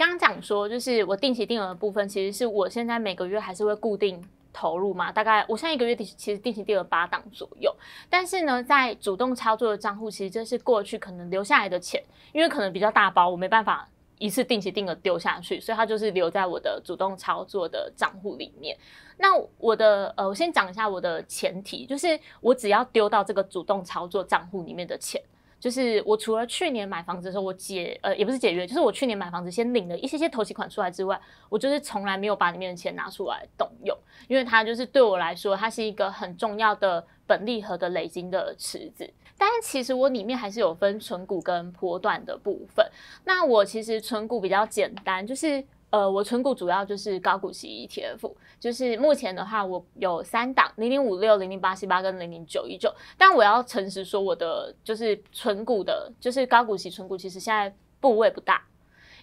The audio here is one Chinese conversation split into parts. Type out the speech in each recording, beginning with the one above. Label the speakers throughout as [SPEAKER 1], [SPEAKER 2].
[SPEAKER 1] 刚刚讲说，就是我定期定额的部分，其实是我现在每个月还是会固定投入嘛。大概我现在一个月其实定期定额八档左右，但是呢，在主动操作的账户，其实这是过去可能留下来的钱，因为可能比较大包，我没办法一次定期定额丢下去，所以它就是留在我的主动操作的账户里面。那我的呃，我先讲一下我的前提，就是我只要丢到这个主动操作账户里面的钱。就是我除了去年买房子的时候，我解呃也不是解约，就是我去年买房子先领了一些些投期款出来之外，我就是从来没有把里面的钱拿出来动用，因为它就是对我来说，它是一个很重要的本利和的累积的池子。但是其实我里面还是有分存股跟波段的部分。那我其实存股比较简单，就是。呃，我存股主要就是高股息 ETF，就是目前的话，我有三档零零五六、零零八七八跟零零九一九。但我要诚实说，我的就是存股的，就是高股息存股，其实现在部位不大，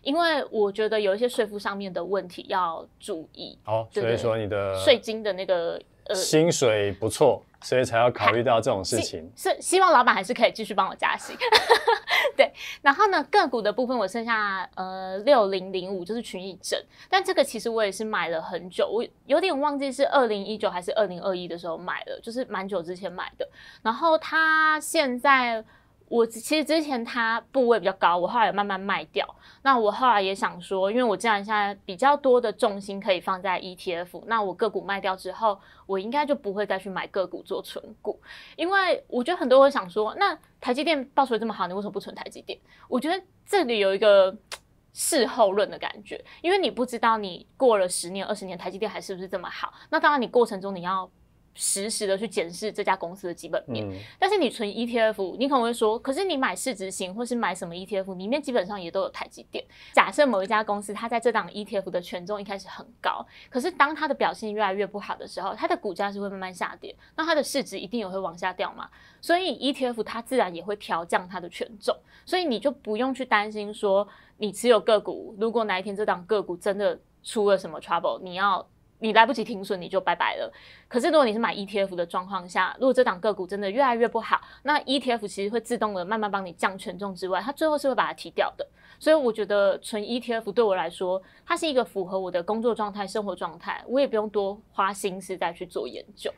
[SPEAKER 1] 因为我觉得有一些税负上面的问题要注意。哦，所以说你的税金的那个呃薪水不错。所以才要考虑到这种事情，是希望老板还是可以继续帮我加薪。对，然后呢，个股的部分我剩下呃六零零五就是群益整，但这个其实我也是买了很久，我有点忘记是二零一九还是二零二一的时候买了，就是蛮久之前买的。然后它现在。我其实之前它部位比较高，我后来慢慢卖掉。那我后来也想说，因为我现在比较多的重心可以放在 ETF，那我个股卖掉之后，我应该就不会再去买个股做存股，因为我觉得很多人想说，那台积电报出来这么好，你为什么不存台积电？我觉得这里有一个事后论的感觉，因为你不知道你过了十年、二十年，台积电还是不是这么好。那当然，你过程中你要。实时的去检视这家公司的基本面，但是你存 ETF，你可能会说，可是你买市值型或是买什么 ETF，里面基本上也都有台积电。假设某一家公司它在这档 ETF 的权重一开始很高，可是当它的表现越来越不好的时候，它的股价是会慢慢下跌，那它的市值一定也会往下掉嘛，所以 ETF 它自然也会调降它的权重，所以你就不用去担心说你持有个股，如果哪一天这档个股真的出了什么 trouble，你要。你来不及停损，你就拜拜了。可是如果你是买 ETF 的状况下，如果这档个股真的越来越不好，那 ETF 其实会自动的慢慢帮你降权重之外，它最后是会把它提掉的。所以我觉得存 ETF 对我来说，它是一个符合我的工作状态、生活状态，我也不用多花心思再去做研究。